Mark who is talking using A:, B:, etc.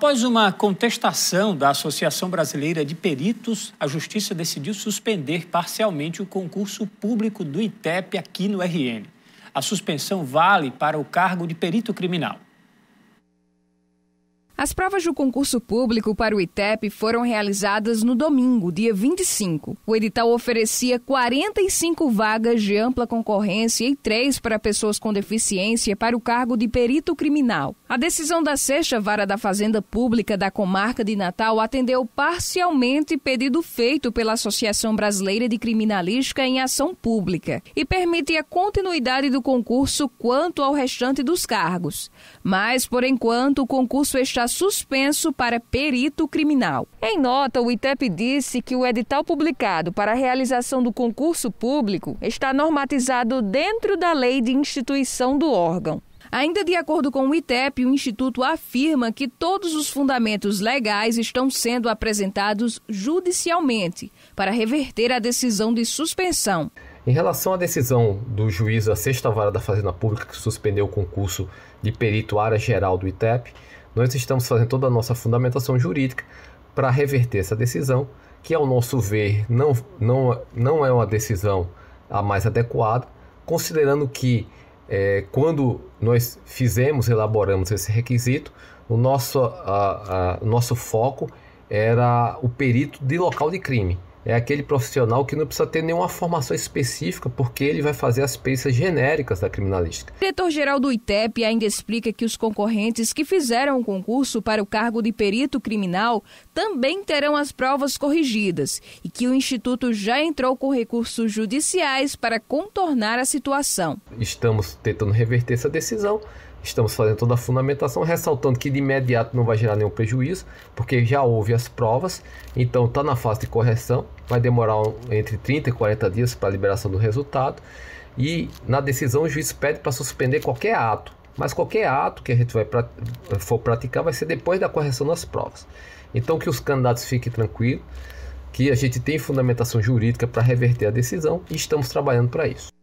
A: Após uma contestação da Associação Brasileira de Peritos, a Justiça decidiu suspender parcialmente o concurso público do ITEP aqui no RN. A suspensão vale para o cargo de perito criminal. As provas do concurso público para o ITEP foram realizadas no domingo, dia 25. O edital oferecia 45 vagas de ampla concorrência e três para pessoas com deficiência para o cargo de perito criminal. A decisão da sexta vara da Fazenda Pública da comarca de Natal atendeu parcialmente pedido feito pela Associação Brasileira de Criminalística em Ação Pública e permite a continuidade do concurso quanto ao restante dos cargos. Mas, por enquanto, o concurso está suspenso para perito criminal. Em nota, o ITEP disse que o edital publicado para a realização do concurso público está normatizado dentro da lei de instituição do órgão. Ainda de acordo com o ITEP, o Instituto afirma que todos os fundamentos legais estão sendo apresentados judicialmente para reverter a decisão de suspensão.
B: Em relação à decisão do juiz da Sexta Vara da Fazenda Pública que suspendeu o concurso de perito área geral do ITEP, nós estamos fazendo toda a nossa fundamentação jurídica para reverter essa decisão, que ao nosso ver não, não, não é uma decisão a mais adequada, considerando que é, quando nós fizemos, elaboramos esse requisito, o nosso, a, a, nosso foco era o perito de local de crime é aquele profissional que não precisa ter nenhuma formação específica, porque ele vai fazer as peças genéricas da criminalística.
A: O diretor-geral do ITEP ainda explica que os concorrentes que fizeram o concurso para o cargo de perito criminal também terão as provas corrigidas e que o Instituto já entrou com recursos judiciais para contornar a situação. Estamos
B: tentando reverter essa decisão. Estamos fazendo toda a fundamentação, ressaltando que de imediato não vai gerar nenhum prejuízo, porque já houve as provas, então está na fase de correção vai demorar entre 30 e 40 dias para a liberação do resultado. E na decisão, o juiz pede para suspender qualquer ato, mas qualquer ato que a gente vai for praticar vai ser depois da correção das provas. Então, que os candidatos fiquem tranquilos, que a gente tem fundamentação jurídica para reverter a decisão e estamos trabalhando para isso.